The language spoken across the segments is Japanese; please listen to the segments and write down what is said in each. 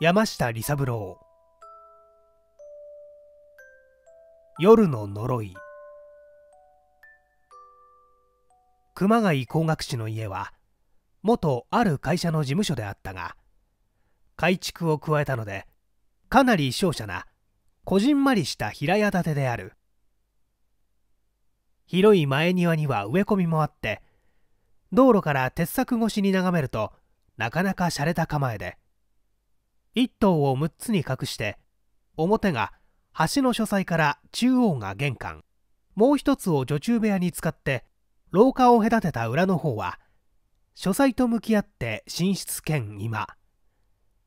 山下利三郎夜の呪い熊谷光学士の家は元ある会社の事務所であったが改築を加えたのでかなり商社なこじんまりした平屋建てである広い前庭には植え込みもあって道路から鉄柵越しに眺めるとなかなか洒落た構えで1棟を6つに隠して表が橋の書斎から中央が玄関もう1つを女中部屋に使って廊下を隔てた裏の方は書斎と向き合って寝室兼居間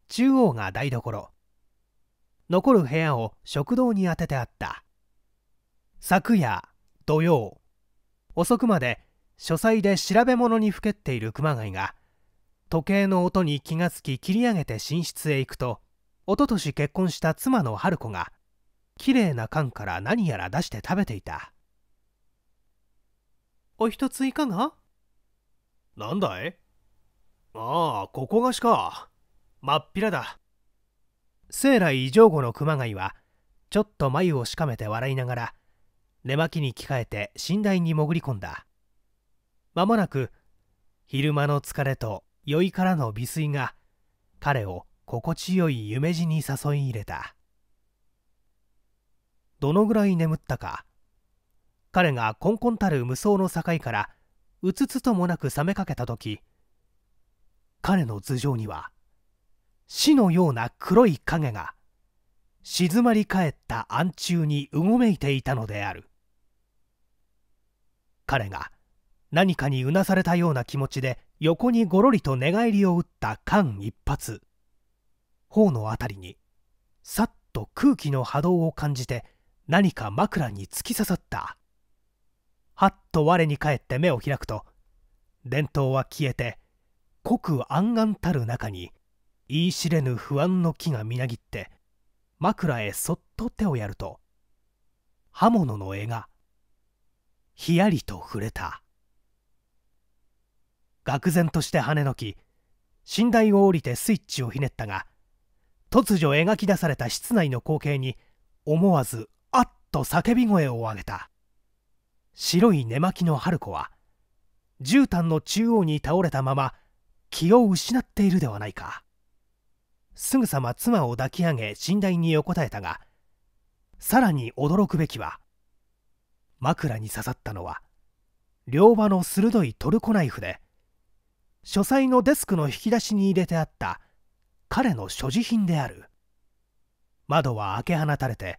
中央が台所残る部屋を食堂に当ててあった昨夜土曜遅くまで書斎で調べ物にふけっている熊谷が時計の音に気がつき切り上げて寝室へ行くとおととし結婚した妻の春子が綺麗な缶から何やら出して食べていたお一ついかがなんだいああここがしか真っ平だ生来上後の熊谷はちょっと眉をしかめて笑いながら寝巻きに着替えて寝台に潜り込んだまもなく昼間の疲れと酔いからの美水が彼を心地よい夢路に誘い入れたどのぐらい眠ったか彼がこんこんたる無双の境からうつつともなく覚めかけた時彼の頭上には死のような黒い影が静まり返った暗中にうごめいていたのである彼が何かにうなされたような気持ちで横にごろりと寝返りを打った間一発頬の辺りにさっと空気の波動を感じて何か枕に突き刺さったはっと我に返って目を開くと伝統は消えて濃く暗々たる中に言い知れぬ不安の気がみなぎって枕へそっと手をやると刃物の柄がひやりと触れた。愕然として跳ねのき寝台を降りてスイッチをひねったが突如描き出された室内の光景に思わずあっと叫び声を上げた白い寝巻きの春子は絨毯の中央に倒れたまま気を失っているではないかすぐさま妻を抱き上げ寝台に横たえたがさらに驚くべきは枕に刺さったのは両刃の鋭いトルコナイフで書斎のデスクの引き出しに入れてあった彼の所持品である窓は開け放たれて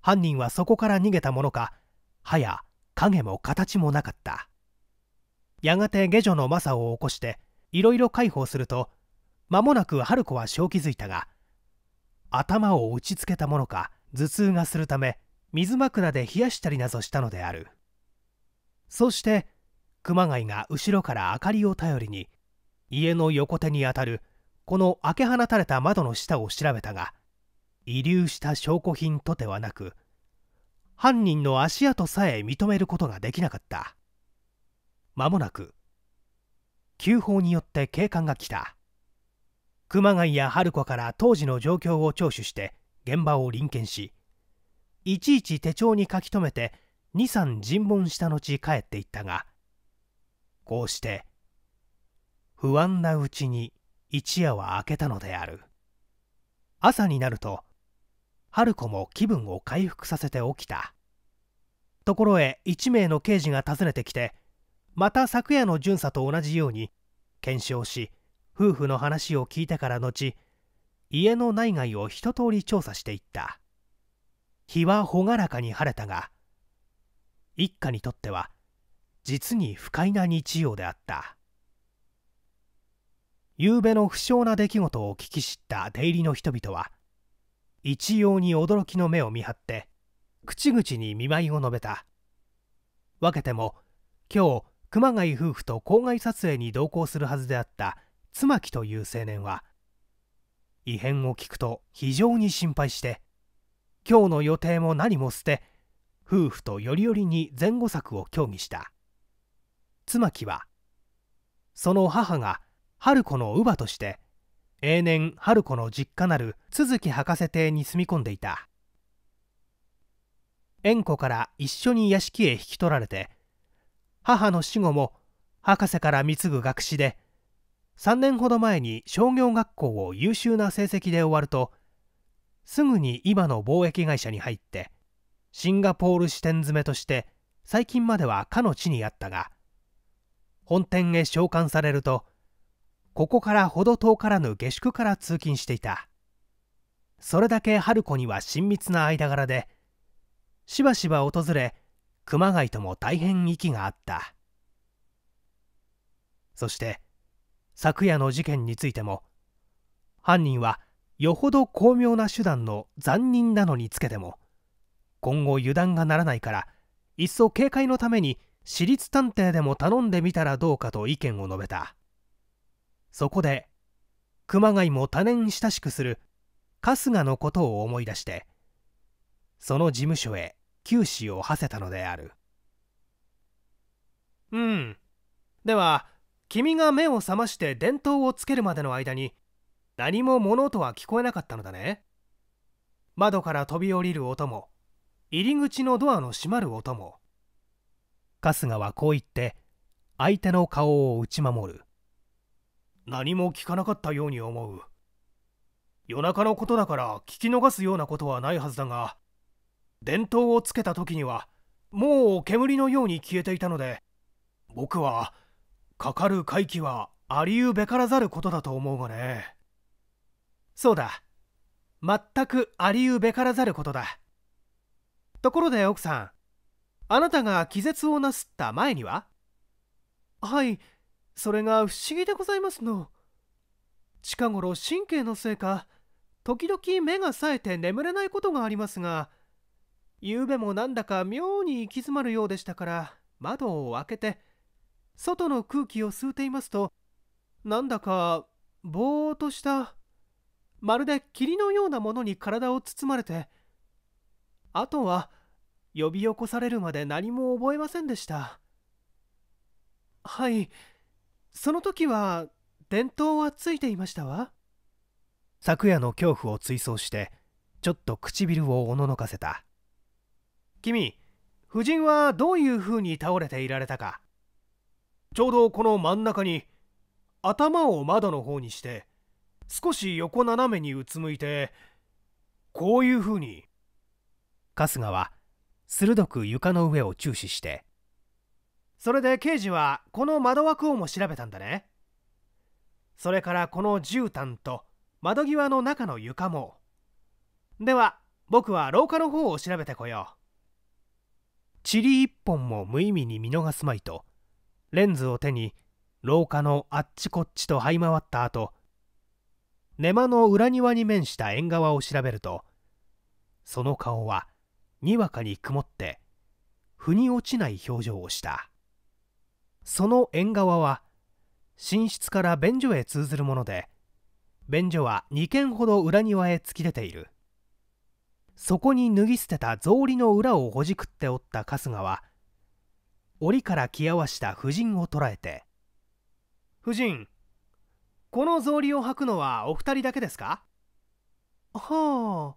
犯人はそこから逃げたものかはや影も形もなかったやがて下女のマサを起こしていろいろ介抱すると間もなく春子は正気づいたが頭を打ちつけたものか頭痛がするため水枕で冷やしたりなどしたのであるそして熊谷が後ろから明かりを頼りに家の横手にあたるこの開け放たれた窓の下を調べたが遺留した証拠品とてはなく犯人の足跡さえ認めることができなかった間もなく急報によって警官が来た熊谷や春子から当時の状況を聴取して現場を臨検しいちいち手帳に書き留めて23尋問した後帰っていったがこうして不安なうちに一夜は明けたのである朝になると春子も気分を回復させて起きたところへ1名の刑事が訪ねてきてまた昨夜の巡査と同じように検証し夫婦の話を聞いてから後家の内外を一通り調査していった日は朗らかに晴れたが一家にとっては実に不快な日曜であった昨べの不詳な出来事を聞き知った出入りの人々は一様に驚きの目を見張って口々に見舞いを述べた分けても今日熊谷夫婦と郊外撮影に同行するはずであった妻木という青年は異変を聞くと非常に心配して今日の予定も何も捨て夫婦とよりよりに前後策を協議した妻木はその母が春子の乳母として永年春子の実家なる都築博士邸に住み込んでいた縁故から一緒に屋敷へ引き取られて母の死後も博士から貢ぐ学士で3年ほど前に商業学校を優秀な成績で終わるとすぐに今の貿易会社に入ってシンガポール支店詰めとして最近まではかの地にあったが本店へ召喚されるとここからほど遠からぬ下宿から通勤していたそれだけ春子には親密な間柄でしばしば訪れ熊谷とも大変息があったそして昨夜の事件についても犯人はよほど巧妙な手段の残忍なのにつけても今後油断がならないからいっそ警戒のために私立探偵でも頼んでみたらどうかと意見を述べたそこで熊谷も多年親しくする春日のことを思い出してその事務所へ九死を馳せたのであるうんでは君が目を覚まして電灯をつけるまでの間に何も物音は聞こえなかったのだね窓から飛び降りる音も入り口のドアの閉まる音も春日はこう言って相手の顔を打ち守る何も聞かなかったように思う夜中のことだから聞き逃すようなことはないはずだが電灯をつけた時にはもう煙のように消えていたので僕はかかる回帰はありうべからざることだと思うがねそうだ全くありうべからざることだところで奥さんあなたが気絶をなすった前にははいそれが不思議でございますの近頃神経のせいか時々目が冴えて眠れないことがありますが昨べもなんだか妙に行き詰まるようでしたから窓を開けて外の空気を吸うていますとなんだかぼーっとしたまるで霧のようなものに体を包まれてあとは呼び起こされるまで何も覚えませんでしたはいその時は電灯はついていましたわ昨夜の恐怖を追走してちょっと唇をおののかせた君夫人はどういうふうに倒れていられたかちょうどこの真ん中に頭を窓の方にして少し横斜めにうつむいてこういうふうに春日は鋭く床の上を注視してそれで刑事はこの窓枠をも調べたんだねそれからこの絨毯と窓際の中の床もでは僕は廊下の方を調べてこよう塵一本も無意味に見逃すまいとレンズを手に廊下のあっちこっちと這い回った後寝間の裏庭に面した縁側を調べるとその顔はにわかに曇って腑に落ちない表情をしたその縁側は寝室から便所へ通ずるもので便所は2軒ほど裏庭へ突き出ているそこに脱ぎ捨てた草履の裏をほじくっておった春日は檻から着合わした婦人を捕らえて「夫人この草履を履くのはお二人だけですか?」はあ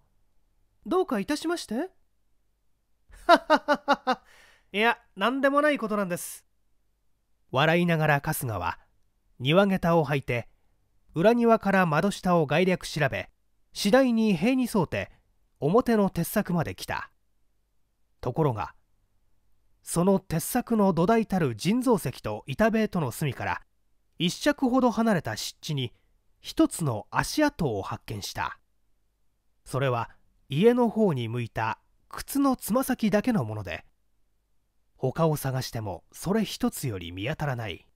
どうかいたしまして いや何でもないことなんです笑いながら春日は庭下駄を履いて裏庭から窓下を概略調べ次第に塀に沿うて表の鉄柵まで来たところがその鉄柵の土台たる人造石と板塀との隅から一尺ほど離れた湿地に一つの足跡を発見したそれは家の方に向いた靴のつま先だけのもので他を探してもそれ一つより見当たらない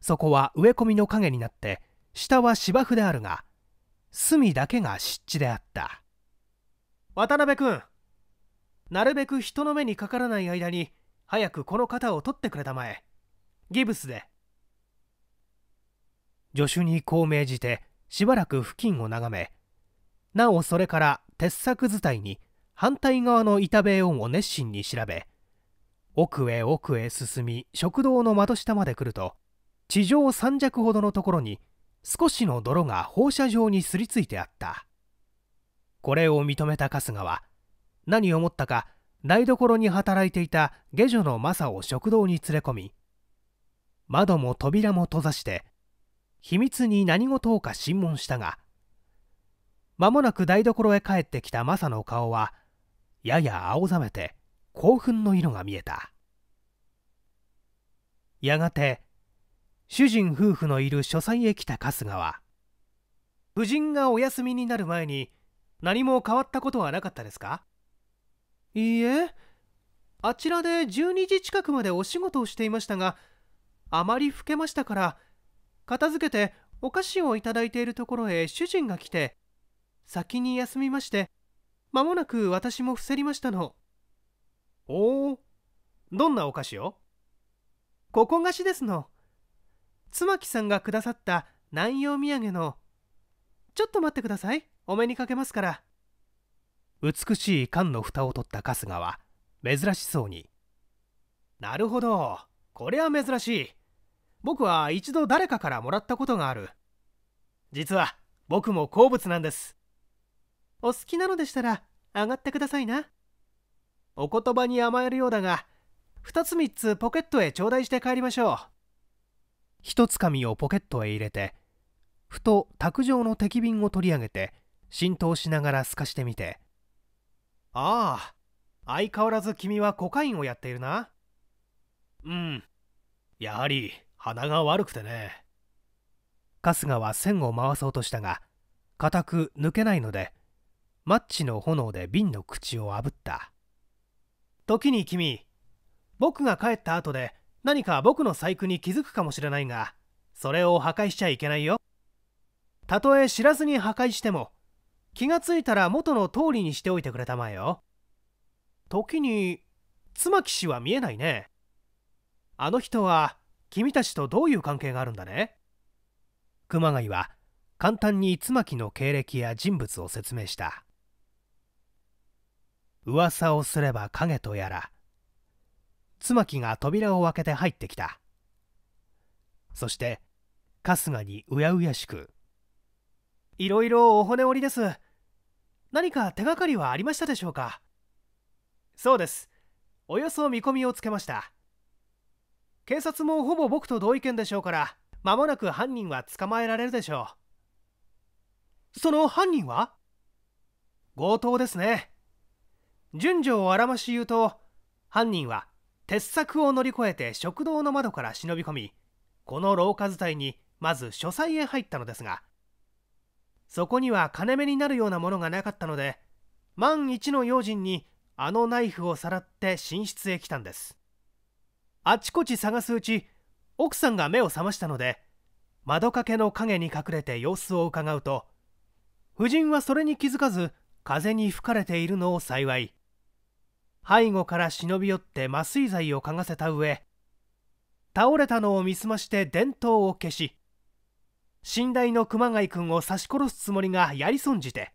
そこは植え込みの影になって下は芝生であるが隅だけが湿地であった渡辺君なるべく人の目にかからない間に早くこの肩を取ってくれたまえギブスで助手にこう命じてしばらく付近を眺めなおそれから鉄柵伝いに反対側の板塀音を熱心に調べ奥へ奥へ進み食堂の窓下まで来ると地上3尺ほどのところに少しの泥が放射状にすりついてあったこれを認めた春日は何を思ったか台所に働いていた下女のマサを食堂に連れ込み窓も扉も閉ざして秘密に何事をか審問したが間もなく台所へ帰ってきたマサの顔はやや青ざめて興奮の色が見えたやがて主人夫婦のいる書斎へ来た春日は「夫人がお休みになる前に何も変わったことはなかったですか?」いいえあちらで12時近くまでお仕事をしていましたがあまり老けましたから片付けてお菓子をいただいているところへ主人が来て先に休みまして間もなく私も伏せりましたのおおどんなお菓子をここ菓子ですの妻木さんがくださった南洋土産のちょっと待ってくださいお目にかけますから美しい缶の蓋を取った春日は珍しそうに「なるほどこれは珍しい僕は一度誰かからもらったことがある実は僕も好物なんですお好きなのでしたら上がってくださいなお言葉に甘えるようだが2つ3つポケットへ頂戴して帰りましょう一つ紙をポケットへ入れてふと卓上の敵瓶を取り上げて浸透しながら透かしてみてああ相変わらず君はコカインをやっているなうんやはり鼻が悪くてね春日は線を回そうとしたが固く抜けないのでマッチの炎で瓶の口を炙った時に君僕が帰った後で何か僕の細工に気づくかもしれないがそれを破壊しちゃいけないよたとえ知らずに破壊しても気がついたら元の通りにしておいてくれたまえよ時に妻騎士は見えないねあの人は君たちとどういう関係があるんだね熊谷は簡単に妻木の経歴や人物を説明した噂をすれば影とやら妻木が扉を開けて入ってきたそして春日にうやうやしく「いろいろお骨折りです何か手がかりはありましたでしょうか?」そうですおよそ見込みをつけました警察もほぼ僕と同意見でしょうから間もなく犯人は捕まえられるでしょうその犯人は強盗ですね順序をあらまし言うと犯人は鉄柵を乗り越えて食堂の窓から忍び込みこの廊下伝いにまず書斎へ入ったのですがそこには金目になるようなものがなかったので万一の用心にあのナイフをさらって寝室へ来たんですあちこち探すうち奥さんが目を覚ましたので窓掛けの影に隠れて様子をうかがうと夫人はそれに気づかず風に吹かれているのを幸い背後から忍び寄って麻酔剤を嗅がせた上倒れたのを見すまして伝統を消し寝台の熊谷君を刺し殺すつもりがやり損じて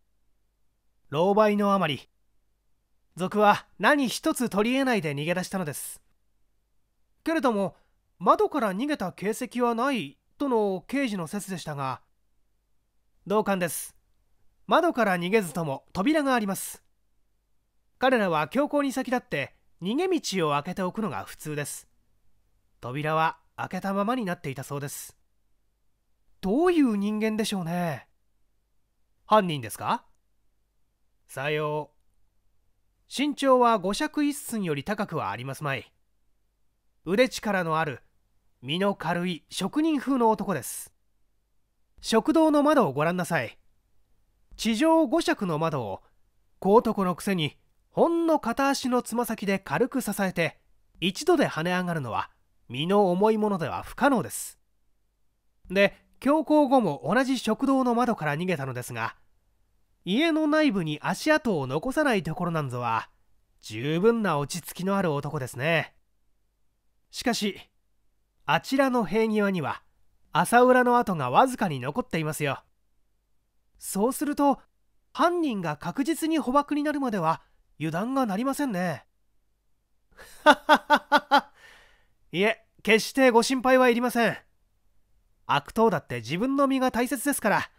狼狽のあまり賊は何一つ取りえないで逃げ出したのですけれども窓から逃げた形跡はないとの刑事の説でしたが同感です窓から逃げずとも扉があります彼らは強行に先立って逃げ道を開けておくのが普通です扉は開けたままになっていたそうですどういう人間でしょうね犯人ですかさよう身長は五尺一寸より高くはありますまい腕力のある身の軽い職人風の男です食堂の窓をご覧なさい地上5尺の窓を小男のくせにほんの片足のつま先で軽く支えて一度で跳ね上がるのは身の重いものでは不可能ですで強行後も同じ食堂の窓から逃げたのですが家の内部に足跡を残さないところなんぞは十分な落ち着きのある男ですねしかしあちらの塀際には朝浦の跡がわずかに残っていますよそうすると犯人が確実に捕獲になるまでは油断がなりませんね。はははは。いえ、決してご心配はいりません。悪党だって自分の身が大切ですから、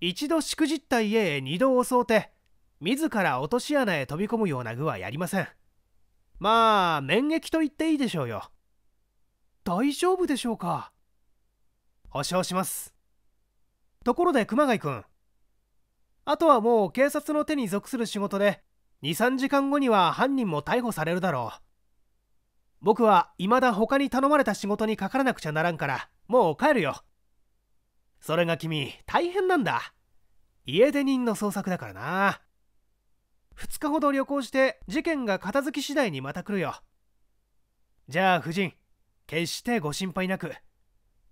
一度しくじった家へ二度襲うて、自ら落とし穴へ飛び込むような具はやりません。まあ、免疫と言っていいでしょうよ。大丈夫でしょうか保証します。ところで熊谷君。あとはもう警察の手に属する仕事で23時間後には犯人も逮捕されるだろう僕は未だ他に頼まれた仕事にかからなくちゃならんからもう帰るよそれが君大変なんだ家出人の捜索だからな2日ほど旅行して事件が片付き次第にまた来るよじゃあ夫人決してご心配なく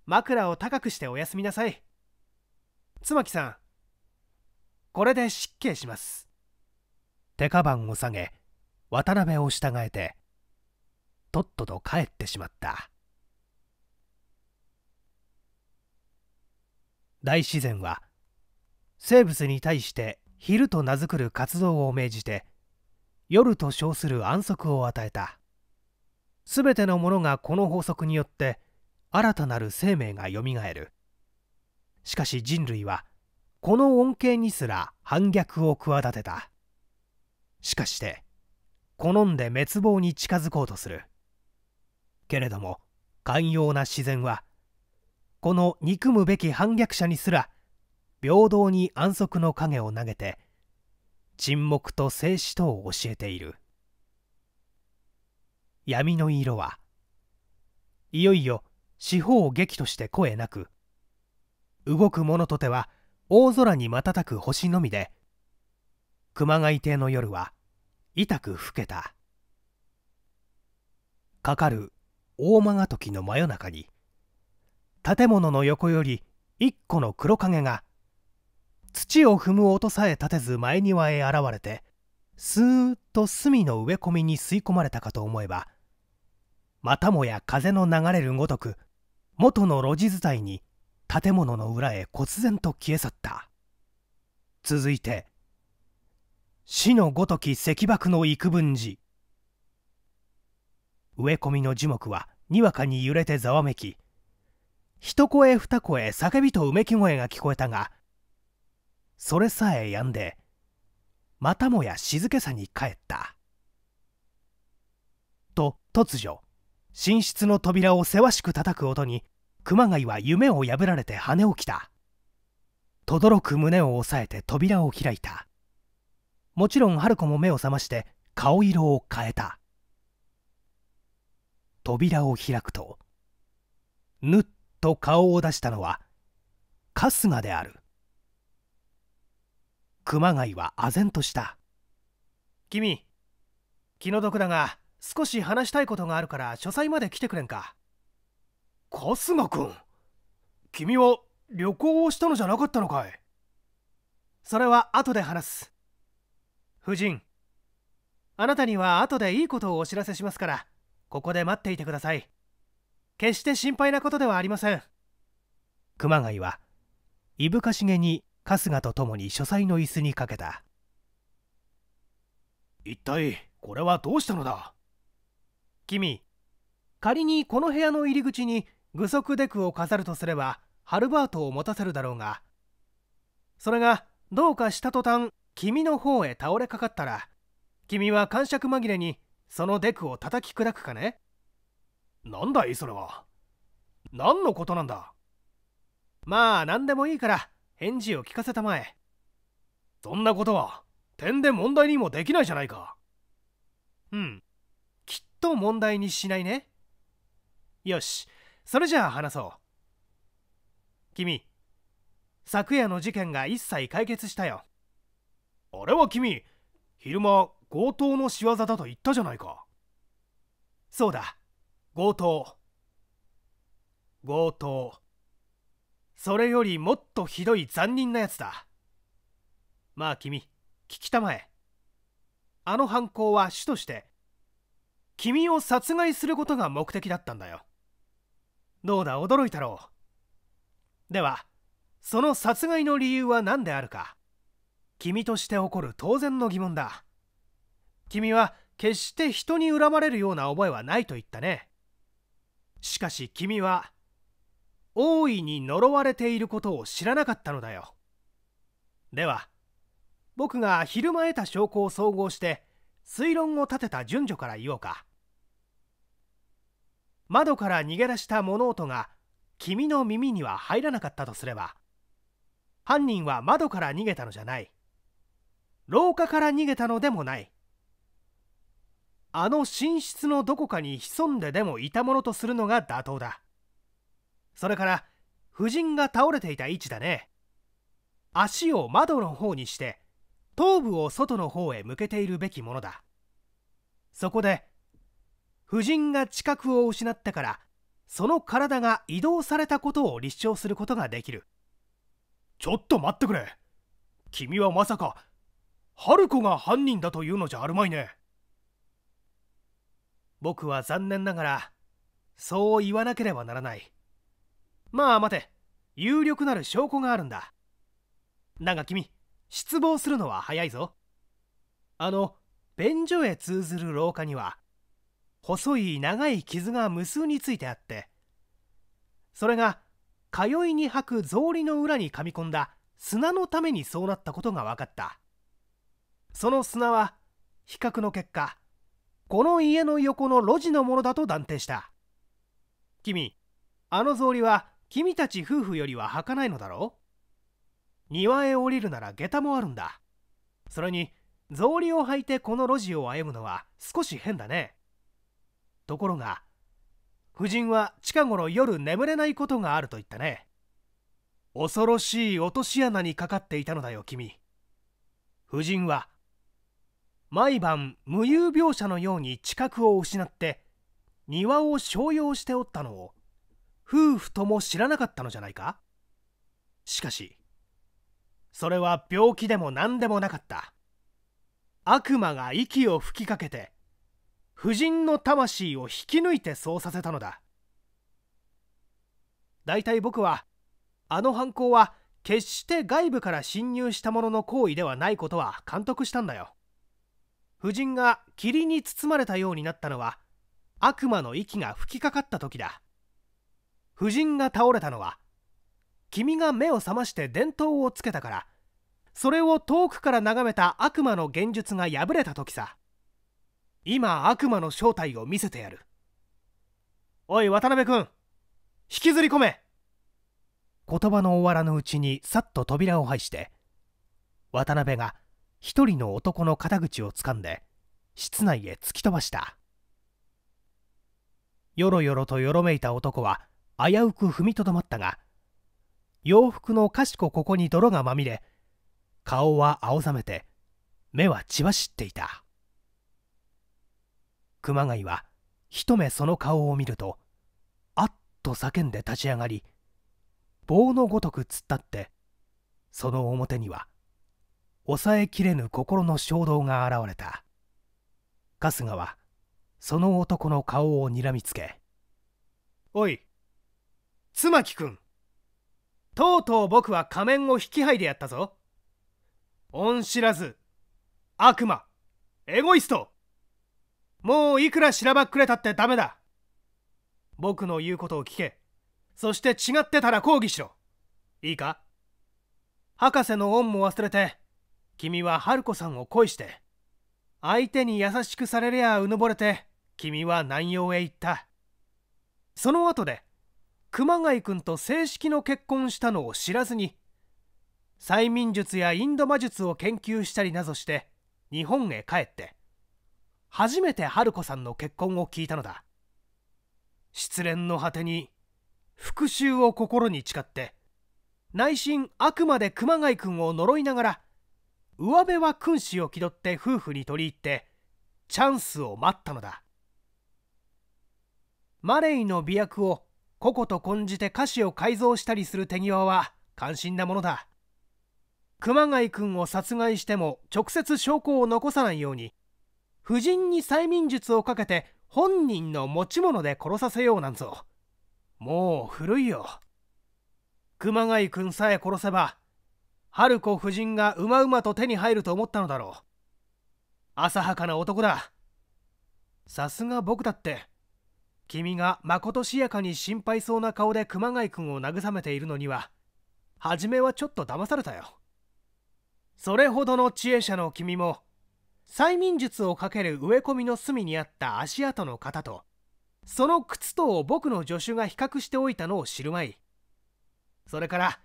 枕を高くしておやすみなさい妻木さんこれで失敬します手カバンを下げ渡辺を従えてとっとと帰ってしまった大自然は生物に対して昼と名付くる活動を命じて夜と称する安息を与えたすべてのものがこの法則によって新たなる生命がよみがえるしかし人類はこの恩恵にすら反逆を企てたしかして好んで滅亡に近づこうとするけれども寛容な自然はこの憎むべき反逆者にすら平等に安息の影を投げて沈黙と静止とを教えている闇の色はいよいよ四方劇として声なく動く者とては大空に瞬く星のみで熊谷邸の夜は痛く老けたかかる大間時の真夜中に建物の横より一個の黒影が土を踏む音さえ立てず前庭へ現れてスーッと隅の植え込みに吸い込まれたかと思えばまたもや風の流れるごとく元の路地伝いに建物の裏へ忽然と消え去った続いて死のごとき石爆の幾分寺植え込みの樹木はにわかに揺れてざわめき一声二声叫びとうめき声が聞こえたがそれさえ止んでまたもや静けさに帰ったと突如寝室の扉をせわしく叩く音に熊谷は夢を破られて跳ね起きた轟く胸を押さえて扉を開いたもちろん春子も目を覚まして顔色を変えた扉を開くとぬっと顔を出したのは春日である熊谷は唖然とした君気の毒だが少し話したいことがあるから書斎まで来てくれんか春日君君は旅行をしたのじゃなかったのかいそれは後で話す夫人あなたには後でいいことをお知らせしますからここで待っていてください決して心配なことではありません熊谷はいぶかしげに春日と共に書斎の椅子にかけた一体これはどうしたのだ君仮にこの部屋の入り口に具足デクを飾るとすればハルバートを持たせるだろうがそれがどうかした途端君の方へ倒れかかったら君は感触紛れにそのデクを叩き砕くかねなんだいそれは何のことなんだまあ何でもいいから返事を聞かせたまえそんなことは点で問題にもできないじゃないかうんきっと問題にしないねよしそれじゃあ話そう君昨夜の事件が一切解決したよあれは君昼間強盗の仕業だと言ったじゃないかそうだ強盗強盗それよりもっとひどい残忍なやつだまあ君聞きたまえあの犯行は主として君を殺害することが目的だったんだよどうだ驚いたろうではその殺害の理由は何であるか君として起こる当然の疑問だ君は決して人に恨まれるような覚えはないと言ったねしかし君は大いに呪われていることを知らなかったのだよでは僕が昼間得た証拠を総合して推論を立てた順序から言おうか窓から逃げ出した物音が君の耳には入らなかったとすれば犯人は窓から逃げたのじゃない廊下から逃げたのでもないあの寝室のどこかに潜んででもいたものとするのが妥当だそれから夫人が倒れていた位置だね足を窓の方にして頭部を外の方へ向けているべきものだそこで夫人が知覚を失ってからその体が移動されたことを立証することができるちょっと待ってくれ君はまさか春子が犯人だというのじゃあるまいね僕は残念ながらそう言わなければならないまあ待て有力なる証拠があるんだだが君失望するのは早いぞあの便所へ通ずる廊下には細い長い傷が無数についてあってそれが通いに履く草履の裏に噛み込んだ砂のためにそうなったことが分かったその砂は比較の結果この家の横の路地のものだと断定した君あの草履は君たち夫婦よりは履かないのだろう庭へ降りるなら下駄もあるんだそれに草履を履いてこの路地を歩むのは少し変だねところが夫人は近頃夜眠れないことがあると言ったね恐ろしい落とし穴にかかっていたのだよ君夫人は毎晩無遊病者のように知覚を失って庭を商用しておったのを夫婦とも知らなかったのじゃないかしかしそれは病気でも何でもなかった悪魔が息を吹きかけて婦人の魂を引き抜いてそうさせたのだ大体僕はあの犯行は決して外部から侵入したものの行為ではないことは監督したんだよ夫人が霧に包まれたようになったのは悪魔の息が吹きかかった時だ夫人が倒れたのは君が目を覚まして電灯をつけたからそれを遠くから眺めた悪魔の現術が破れた時さ今悪魔の正体を見せてやるおい渡辺君引きずり込め言葉の終わらぬうちにさっと扉を拝して渡辺が一人の男の肩口をつかんで室内へ突き飛ばしたよろよろとよろめいた男は危うく踏みとどまったが洋服のかしこここに泥がまみれ顔は青ざめて目は血走っていた熊谷は一目その顔を見るとあっと叫んで立ち上がり棒のごとく突っ立ってその表には抑えきれぬ心の衝動が現れた春日はその男の顔をにらみつけ「おい妻木君とうとう僕は仮面を引きいでやったぞ恩知らず悪魔エゴイストもういくらしらばっくれたってダメだ僕の言うことを聞けそして違ってたら抗議しろいいか博士の恩も忘れて君は春子さんを恋して相手に優しくされりゃうぬぼれて君は南洋へ行ったその後で熊谷君と正式の結婚したのを知らずに催眠術やインド魔術を研究したりなどして日本へ帰って初めて春子さんの結婚を聞いたのだ失恋の果てに復讐を心に誓って内心あくまで熊谷君を呪いながら上辺は君子を気取って夫婦に取り入ってチャンスを待ったのだマレイの媚薬を個々と混じて歌詞を改造したりする手際は関心なものだ熊谷君を殺害しても直接証拠を残さないように夫人に催眠術をかけて本人の持ち物で殺させようなんぞもう古いよ熊谷君さえ殺せば春子夫人がうまうまと手に入ると思ったのだろう浅はかな男ださすが僕だって君がまことしやかに心配そうな顔で熊谷君を慰めているのには初めはちょっと騙されたよそれほどの知恵者の君も催眠術をかける植え込みの隅にあった足跡の型とその靴とを僕の助手が比較しておいたのを知るまいそれから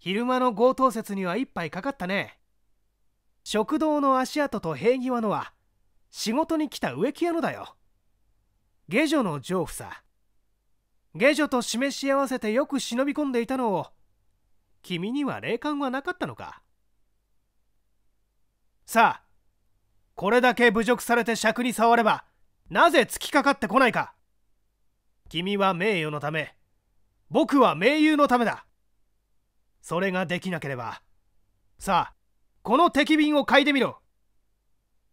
昼間の強盗説には一杯かかったね食堂の足跡と平際のは仕事に来た植木屋のだよ下女の丈夫さ下女と示し合わせてよく忍び込んでいたのを君には霊感はなかったのかさあこれだけ侮辱されて尺に触ればなぜ突きかかってこないか君は名誉のため僕は名誉のためだそれができなければさあこの敵瓶を嗅いでみろ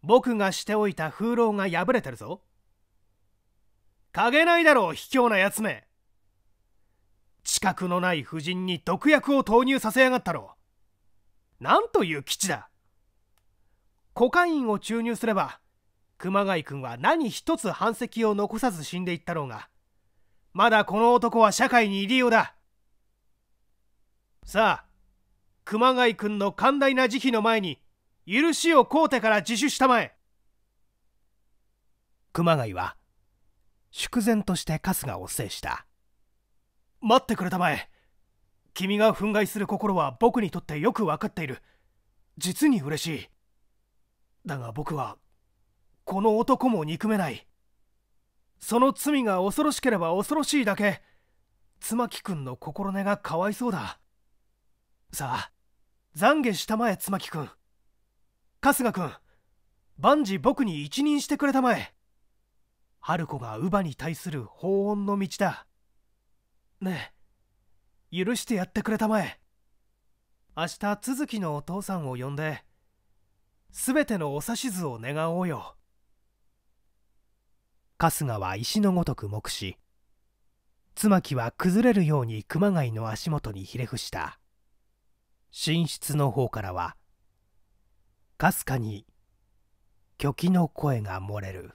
僕がしておいた風呂が破れてるぞ嗅げないだろう卑怯なやつめ知覚のない婦人に毒薬を投入させやがったろうなんという基地だコカインを注入すれば熊谷君は何一つ反石を残さず死んでいったろうがまだこの男は社会に入りようださあ熊谷君の寛大な慈悲の前に許しを請うてから自首したまえ熊谷は粛然として春日を制した待ってくれたまえ君が憤慨する心は僕にとってよく分かっている実に嬉しいだが僕はこの男も憎めないその罪が恐ろしければ恐ろしいだけ妻木君の心根がかわいそうださあ懺悔したまえ妻木春日君万事僕に一任してくれたまえ春子が乳母に対する法恩の道だねえ許してやってくれたまえ明日続きのお父さんを呼んで全てのお指図を願おうよ春日は石のごとく目し妻木は崩れるように熊谷の足元にひれ伏した寝室の方からはかすかに巨気の声が漏れる。